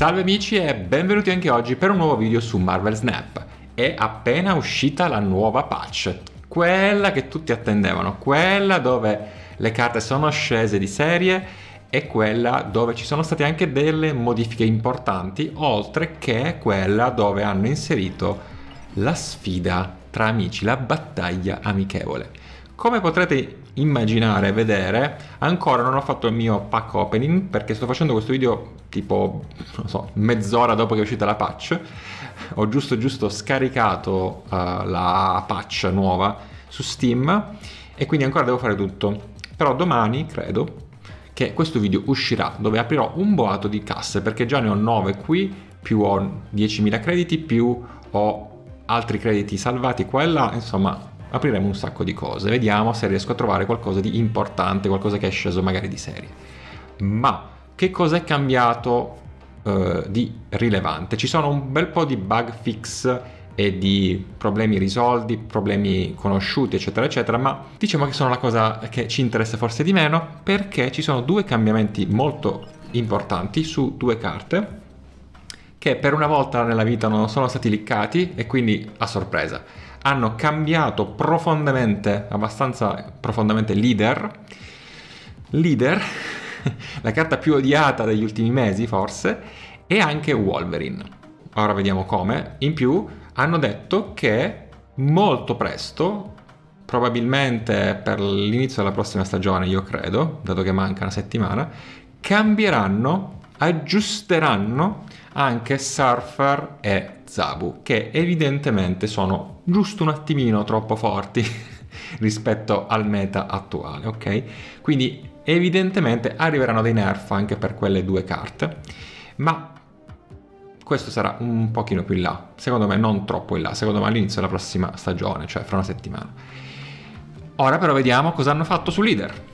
Salve amici e benvenuti anche oggi per un nuovo video su Marvel Snap. È appena uscita la nuova patch, quella che tutti attendevano, quella dove le carte sono scese di serie e quella dove ci sono state anche delle modifiche importanti, oltre che quella dove hanno inserito la sfida tra amici, la battaglia amichevole. Come potrete immaginare, vedere. Ancora non ho fatto il mio pack opening perché sto facendo questo video tipo, non so, mezz'ora dopo che è uscita la patch. Ho giusto giusto scaricato uh, la patch nuova su Steam e quindi ancora devo fare tutto. Però domani, credo, che questo video uscirà dove aprirò un boato di casse perché già ne ho 9 qui, più ho 10.000 crediti, più ho altri crediti salvati qua e là, insomma apriremo un sacco di cose, vediamo se riesco a trovare qualcosa di importante, qualcosa che è sceso magari di serie. Ma che cos'è cambiato eh, di rilevante? Ci sono un bel po' di bug fix e di problemi risolti, problemi conosciuti, eccetera, eccetera, ma diciamo che sono la cosa che ci interessa forse di meno perché ci sono due cambiamenti molto importanti su due carte che per una volta nella vita non sono stati liccati e quindi a sorpresa hanno cambiato profondamente, abbastanza profondamente leader, leader, la carta più odiata degli ultimi mesi forse, e anche Wolverine. Ora vediamo come. In più hanno detto che molto presto, probabilmente per l'inizio della prossima stagione, io credo, dato che manca una settimana, cambieranno, aggiusteranno anche Surfer e Zabu, che evidentemente sono giusto un attimino troppo forti rispetto al meta attuale, ok? Quindi evidentemente arriveranno dei nerf anche per quelle due carte, ma questo sarà un pochino più in là, secondo me non troppo in là, secondo me all'inizio della prossima stagione, cioè fra una settimana. Ora però vediamo cosa hanno fatto su leader.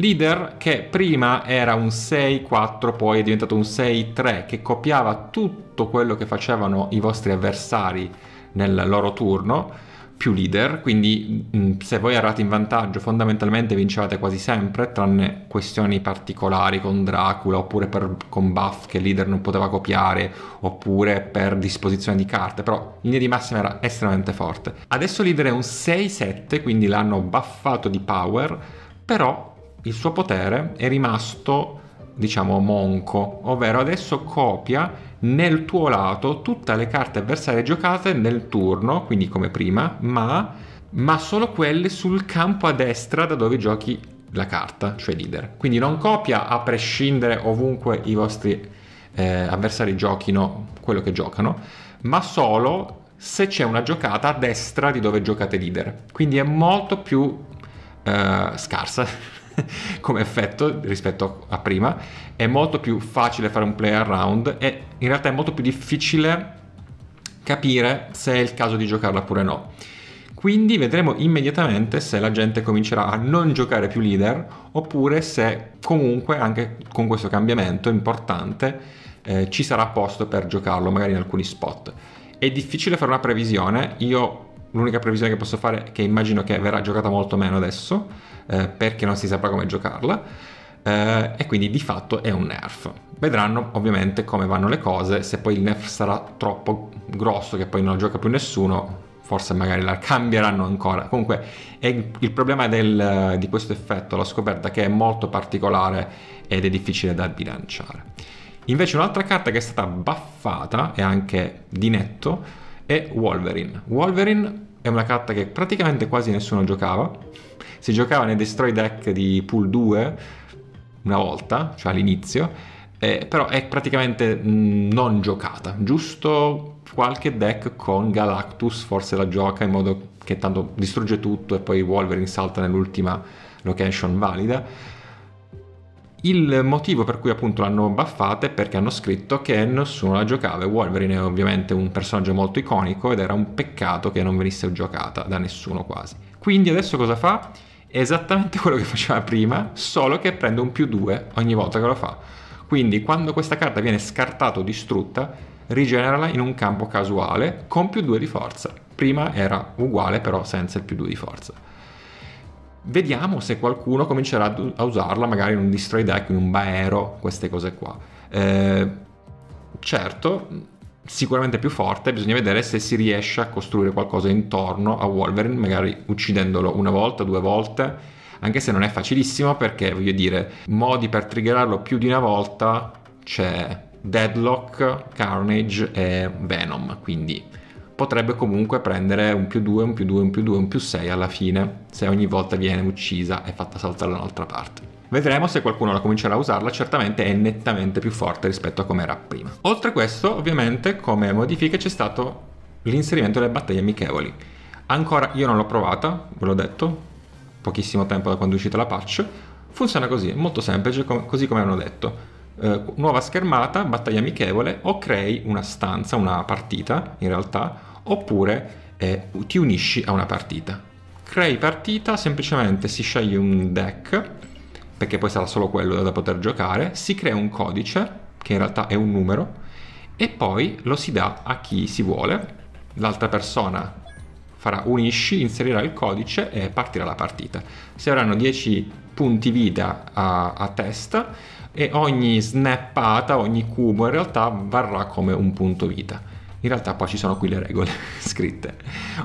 Leader che prima era un 6-4, poi è diventato un 6-3, che copiava tutto quello che facevano i vostri avversari nel loro turno, più leader, quindi mm, se voi eravate in vantaggio fondamentalmente vincevate quasi sempre, tranne questioni particolari con Dracula, oppure per, con buff che il leader non poteva copiare, oppure per disposizione di carte, però in linea di massima era estremamente forte. Adesso leader è un 6-7, quindi l'hanno buffato di power, però il suo potere è rimasto diciamo monco, ovvero adesso copia nel tuo lato tutte le carte avversarie giocate nel turno, quindi come prima, ma, ma solo quelle sul campo a destra da dove giochi la carta, cioè leader. Quindi non copia a prescindere ovunque i vostri eh, avversari giochino quello che giocano, ma solo se c'è una giocata a destra di dove giocate leader. Quindi è molto più eh, scarsa come effetto rispetto a prima, è molto più facile fare un play around e in realtà è molto più difficile capire se è il caso di giocarla oppure no. Quindi vedremo immediatamente se la gente comincerà a non giocare più leader oppure se comunque anche con questo cambiamento importante eh, ci sarà posto per giocarlo magari in alcuni spot. È difficile fare una previsione, io l'unica previsione che posso fare è che immagino che verrà giocata molto meno adesso, eh, perché non si saprà come giocarla, eh, e quindi di fatto è un nerf. Vedranno ovviamente come vanno le cose, se poi il nerf sarà troppo grosso che poi non gioca più nessuno, forse magari la cambieranno ancora. Comunque è il problema del, di questo effetto, la scoperta che è molto particolare ed è difficile da bilanciare. Invece un'altra carta che è stata buffata e anche di netto e Wolverine. Wolverine è una carta che praticamente quasi nessuno giocava. Si giocava nei Destroy Deck di Pool 2 una volta, cioè all'inizio, eh, però è praticamente mm, non giocata. Giusto qualche deck con Galactus forse la gioca in modo che tanto distrugge tutto e poi Wolverine salta nell'ultima location valida il motivo per cui appunto l'hanno buffata è perché hanno scritto che nessuno la giocava e Wolverine è ovviamente un personaggio molto iconico ed era un peccato che non venisse giocata da nessuno quasi. Quindi adesso cosa fa? È esattamente quello che faceva prima, solo che prende un più 2 ogni volta che lo fa. Quindi quando questa carta viene scartata o distrutta, rigenerala in un campo casuale con più 2 di forza. Prima era uguale però senza il più 2 di forza vediamo se qualcuno comincerà a usarla magari in un destroy deck, in un baero, queste cose qua. Eh, certo, sicuramente più forte, bisogna vedere se si riesce a costruire qualcosa intorno a Wolverine, magari uccidendolo una volta, due volte, anche se non è facilissimo perché voglio dire, modi per triggerarlo più di una volta c'è Deadlock, Carnage e Venom, quindi potrebbe comunque prendere un più 2, un più 2, un più 2, un più 6 alla fine, se ogni volta viene uccisa e fatta saltare da un'altra parte. Vedremo se qualcuno la comincerà a usarla, certamente è nettamente più forte rispetto a come era prima. Oltre a questo, ovviamente, come modifica c'è stato l'inserimento delle battaglie amichevoli. Ancora io non l'ho provata, ve l'ho detto, pochissimo tempo da quando è uscita la patch. Funziona così, è molto semplice, così come hanno detto. Uh, nuova schermata, battaglia amichevole o crei una stanza, una partita in realtà, oppure eh, ti unisci a una partita. Crei partita, semplicemente si sceglie un deck, perché poi sarà solo quello da poter giocare, si crea un codice, che in realtà è un numero, e poi lo si dà a chi si vuole. L'altra persona farà unisci, inserirà il codice e partirà la partita. Si avranno 10 punti vita a, a testa e ogni snappata, ogni cubo in realtà varrà come un punto vita. In realtà poi ci sono qui le regole scritte.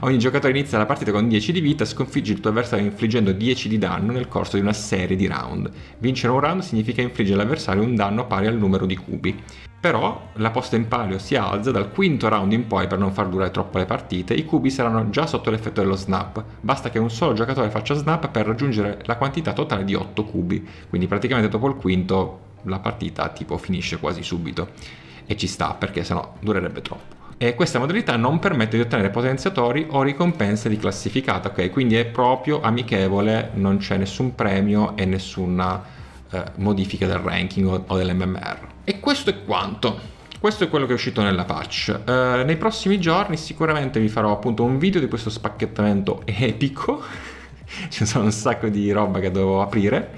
Ogni giocatore inizia la partita con 10 di vita, sconfigge il tuo avversario infliggendo 10 di danno nel corso di una serie di round. Vincere un round significa infliggere all'avversario un danno pari al numero di cubi. Però la posta in palio si alza dal quinto round in poi per non far durare troppo le partite, i cubi saranno già sotto l'effetto dello snap, basta che un solo giocatore faccia snap per raggiungere la quantità totale di 8 cubi, quindi praticamente dopo il quinto la partita tipo finisce quasi subito e ci sta perché sennò durerebbe troppo e questa modalità non permette di ottenere potenziatori o ricompense di classificata, ok? Quindi è proprio amichevole, non c'è nessun premio e nessuna eh, modifica del ranking o, o dell'MMR. E questo è quanto. Questo è quello che è uscito nella patch. Eh, nei prossimi giorni sicuramente vi farò appunto un video di questo spacchettamento epico. Ci sono un sacco di roba che dovevo aprire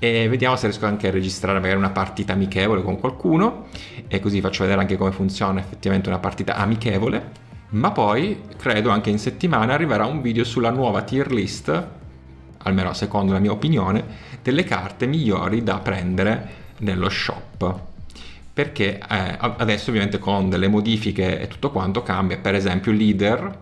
e vediamo se riesco anche a registrare magari una partita amichevole con qualcuno e così faccio vedere anche come funziona effettivamente una partita amichevole ma poi credo anche in settimana arriverà un video sulla nuova tier list almeno secondo la mia opinione delle carte migliori da prendere nello shop perché eh, adesso ovviamente con delle modifiche e tutto quanto cambia per esempio leader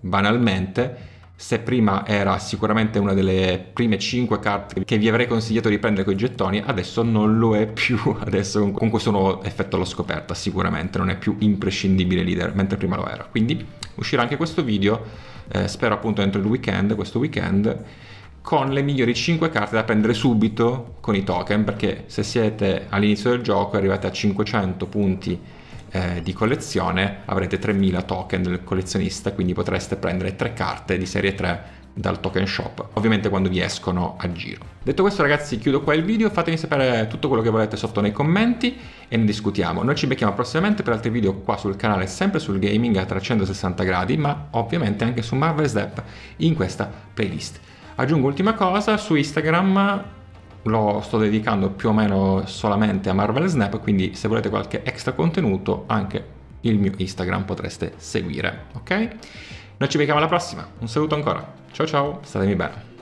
banalmente se prima era sicuramente una delle prime 5 carte che vi avrei consigliato di prendere con i gettoni, adesso non lo è più, adesso con questo nuovo effetto alla scoperta sicuramente, non è più imprescindibile leader, mentre prima lo era. Quindi uscirà anche questo video, eh, spero appunto entro il weekend, questo weekend, con le migliori 5 carte da prendere subito con i token, perché se siete all'inizio del gioco e arrivate a 500 punti eh, di collezione avrete 3000 token del collezionista, quindi potreste prendere tre carte di serie 3 dal token shop, ovviamente quando vi escono a giro. Detto questo ragazzi chiudo qua il video, fatemi sapere tutto quello che volete sotto nei commenti e ne discutiamo. Noi ci becchiamo prossimamente per altri video qua sul canale, sempre sul gaming a 360 gradi, ma ovviamente anche su Marvel Depp in questa playlist. Aggiungo ultima cosa, su Instagram lo sto dedicando più o meno solamente a Marvel Snap, quindi se volete qualche extra contenuto anche il mio Instagram potreste seguire, ok? Noi ci vediamo alla prossima, un saluto ancora, ciao ciao, statemi bene.